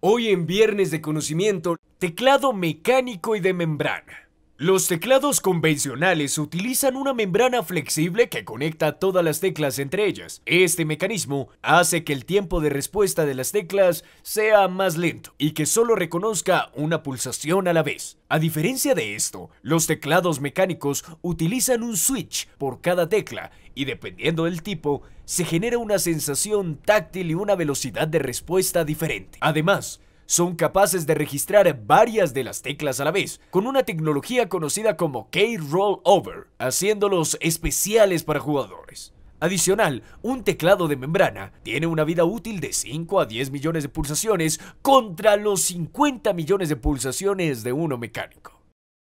Hoy en Viernes de Conocimiento, teclado mecánico y de membrana. Los teclados convencionales utilizan una membrana flexible que conecta todas las teclas entre ellas. Este mecanismo hace que el tiempo de respuesta de las teclas sea más lento y que solo reconozca una pulsación a la vez. A diferencia de esto, los teclados mecánicos utilizan un switch por cada tecla y dependiendo del tipo, se genera una sensación táctil y una velocidad de respuesta diferente. Además, son capaces de registrar varias de las teclas a la vez, con una tecnología conocida como k Over, haciéndolos especiales para jugadores. Adicional, un teclado de membrana tiene una vida útil de 5 a 10 millones de pulsaciones contra los 50 millones de pulsaciones de uno mecánico.